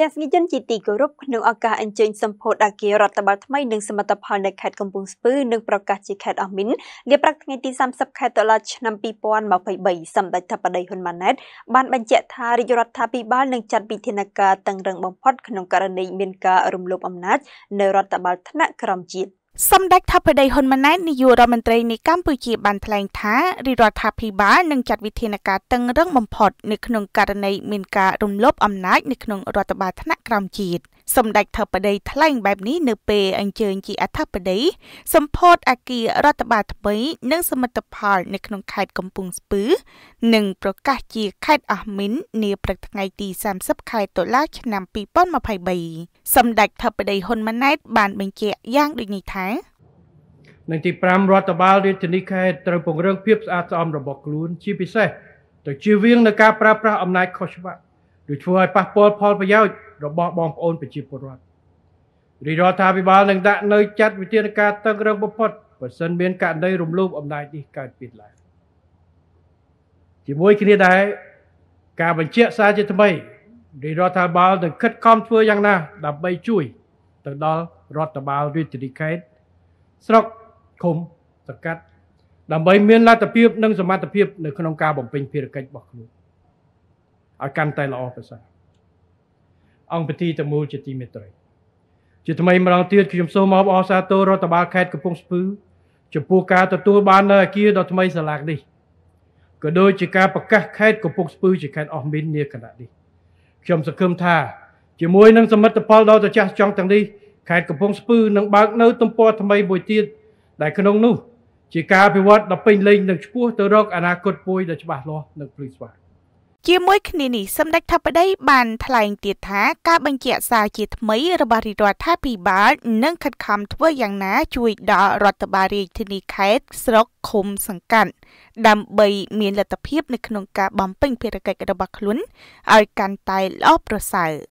ទស្សនិកជនជាទីគោរពក្នុងឱកាសអញ្ជើញសម្ពោធអគាររដ្ឋបាលថ្មីនិងសមិទ្ធផលនៅខេត្តកំពង់ស្ពឺនិងប្រកាសជាខេត្តអស់មីននាប្រាក់ថ្ងៃទី30ខែតុលាឆ្នាំ2023សម្ដេចធិបតីហ៊ុនម៉ាណែតបានបញ្ជាក់ថារាជរដ្ឋាភិបាលនឹងចាត់វិធានការតឹងរឹងបំផុតក្នុងករណីមានការរំលោភអំណាចនៅរដ្ឋបាលថ្នាក់ក្រោមជាតិ។សម្ដេចថាបដីហ៊ុនម៉ាណែតនាយករដ្ឋមន្ត្រីនៃកម្ពុជាបានថ្លែងថារដ្ឋាភិបាលនឹងចាត់វិធានការតឹងរឹងបំផុតនៅក្នុងករណីមានការរំលោភអំណាចនៅក្នុងរដ្ឋបាលថ្នាក់ក្រោមជាតិ។សម្ដេចធិបតីថ្លែងបែបនេះនៅពេលអញ្ជើញជាអធិបតីសម្ពោធអគាររដ្ឋបាលថ្មីនិង សមិទ្ធផលនៅក្នុងខេត្តកំពង់ស្ពឺនិងប្រកាសជាខេត្តអស់មីននាព្រឹកថ្ងៃទី30ខែតុលាឆ្នាំ2023សម្ដេចធិបតីហ៊ុនម៉ាណែត បាន បញ្ជាក់យ៉ាងដូចនេះថានឹងទី5រដ្ឋបាលរាជធានីខេត្តត្រូវពង្រឹងភាពស្អាតស្អំរបស់ខ្លួនជាពិសេសទៅជៀសវាងនឹងការប្រើប្រាស់អំណាចខុសច្បាប់ឬធ្វើឲ្យប៉ះពាល់ផលប្រយោជន៍របស់បងប្អូនប្រជាពលរដ្ឋរដ្ឋាភិបាលនឹងដាក់នៅចាត់វិធានការតឹងរឹងបំផុតបើសិនមានករណីរំលោភអំណាចនេះកើតមានឡើងជាមួយគ្នាដែរការបញ្ជាក់សារជាថ្មីរដ្ឋាភិបាលនឹងខិតខំធ្វើយ៉ាងណា ដើម្បីជួយទៅដល់រដ្ឋបាលរាជធានីខេត្តស្រុកឃុំសង្កាត់ដើម្បីមានលទ្ធភាព និងសមត្ថភាពនៅក្នុងការបំពេញភារកិច្ចរបស់ខ្លួនឲ្យកាន់តែល្អប្រសើរអង្គពទីតមូលជាទីមេត្រីជាថ្មីម្ដងទៀតខ្ញុំសូមអបអរសាទររដ្ឋបាលខេត្តកំពង់ស្ពឺចំពោះការទទួលបាននៅអគារដ៏ថ្មីសាឡាកនេះក៏ដូចជាការប្រកាសខេត្តកំពង់ស្ពឺជាខេត្តអស់មីននាខណៈនេះខ្ញុំសង្ឃឹមថាជាមួយនឹងសមិទ្ធផលដ៏ត្រចះចង់ទាំងនេះខេត្តកំពង់ស្ពឺនឹងបើកនៅ ទំព័រថ្មីមួយទៀតដែលក្នុងនោះជាការអភិវឌ្ឍដ៏ពេញលេញនិងឆ្ពោះទៅរកអនាគតមួយដ៏ច្បាស់លាស់និងភ្លឺស្វាងជាមួយគ្នានេះសម្ដេចថាបតី បានថ្លែងទៀតថាការបញ្ជាក់សារជាថ្មីរបស់រដ្ឋាភិបាលនឹងខិតខំធ្វើយ៉ាងណា ជួយដល់រដ្ឋបាលរាជធានីខេត្តស្រុកឃុំសង្កាត់ ដើម្បី មានលទ្ធភាពនៅក្នុងការបំពេញភារកិច្ចរបស់ខ្លួនឲ្យកាន់តែល្អប្រសើរ